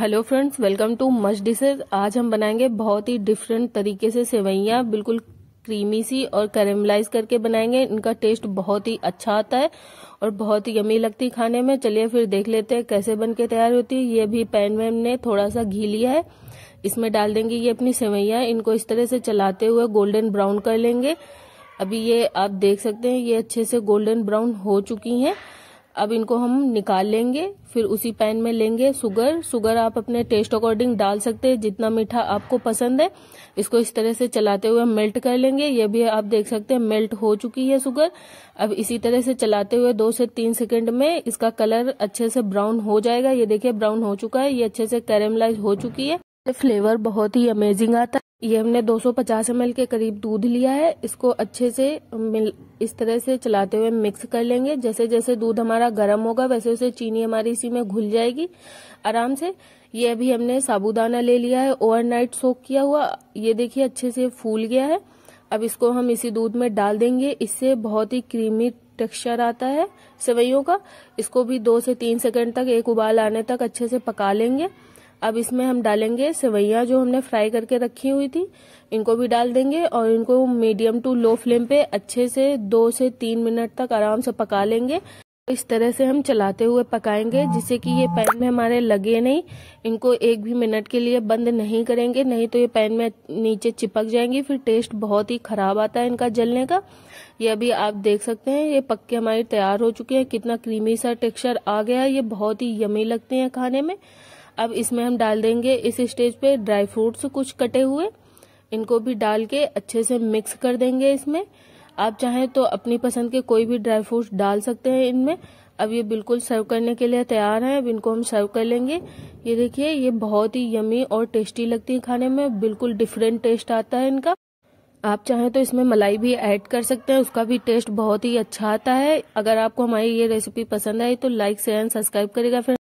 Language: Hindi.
hello friends welcome to much dishes आज हम बनाएंगे बहुत ही डिफरेंट तरीके से सेवैया बिल्कुल क्रीमी सी और कैरेमलाइज करके बनाएंगे इनका टेस्ट बहुत ही अच्छा आता है और बहुत ही यमी लगती है खाने में चलिए फिर देख लेते हैं कैसे बन के तैयार होती है ये भी पैन में हमने थोड़ा सा घी लिया है इसमें डाल देंगे ये अपनी सेवैयाँ इनको इस तरह से चलाते हुए गोल्डन ब्राउन कर लेंगे अभी ये आप देख सकते हैं ये अच्छे से गोल्डन ब्राउन हो चुकी हैं अब इनको हम निकाल लेंगे फिर उसी पैन में लेंगे सुगर सुगर आप अपने टेस्ट अकॉर्डिंग डाल सकते हैं जितना मीठा आपको पसंद है इसको इस तरह से चलाते हुए मेल्ट कर लेंगे ये भी आप देख सकते हैं मेल्ट हो चुकी है सुगर अब इसी तरह से चलाते हुए दो से तीन सेकंड में इसका कलर अच्छे से ब्राउन हो जाएगा ये देखिए ब्राउन हो चुका है ये अच्छे से कैरेमलाइज हो चुकी है फ्लेवर बहुत ही अमेजिंग आता है ये हमने 250 सौ के करीब दूध लिया है इसको अच्छे से मिल इस तरह से चलाते हुए मिक्स कर लेंगे जैसे जैसे दूध हमारा गर्म होगा वैसे वैसे चीनी हमारी इसी में घुल जाएगी आराम से ये अभी हमने साबूदाना ले लिया है ओवरनाइट सोक किया हुआ ये देखिए अच्छे से फूल गया है अब इसको हम इसी दूध में डाल देंगे इससे बहुत ही क्रीमी टेक्सचर आता है सेवैयों का इसको भी दो से तीन सेकंड तक एक उबाल आने तक अच्छे से पका लेंगे अब इसमें हम डालेंगे सेवैयाँ जो हमने फ्राई करके रखी हुई थी इनको भी डाल देंगे और इनको मीडियम टू लो फ्लेम पे अच्छे से दो से तीन मिनट तक आराम से पका लेंगे इस तरह से हम चलाते हुए पकाएंगे जिससे कि ये पैन में हमारे लगे नहीं इनको एक भी मिनट के लिए बंद नहीं करेंगे नहीं तो ये पैन में नीचे चिपक जाएंगी फिर टेस्ट बहुत ही खराब आता है इनका जलने का ये अभी आप देख सकते हैं ये पक्के हमारे तैयार हो चुके हैं कितना क्रीमी सा टेक्सचर आ गया है ये बहुत ही यमी लगते हैं खाने में अब इसमें हम डाल देंगे इस स्टेज पे ड्राई फ्रूट्स कुछ कटे हुए इनको भी डाल के अच्छे से मिक्स कर देंगे इसमें आप चाहें तो अपनी पसंद के कोई भी ड्राई फ्रूट्स डाल सकते हैं इनमें अब ये बिल्कुल सर्व करने के लिए तैयार है अब इनको हम सर्व कर लेंगे ये देखिए ये बहुत ही यमी और टेस्टी लगती है खाने में बिल्कुल डिफरेंट टेस्ट आता है इनका आप चाहें तो इसमें मलाई भी ऐड कर सकते हैं उसका भी टेस्ट बहुत ही अच्छा आता है अगर आपको हमारी ये रेसिपी पसंद आई तो लाइक शेयर एंड सब्सक्राइब करेगा फिर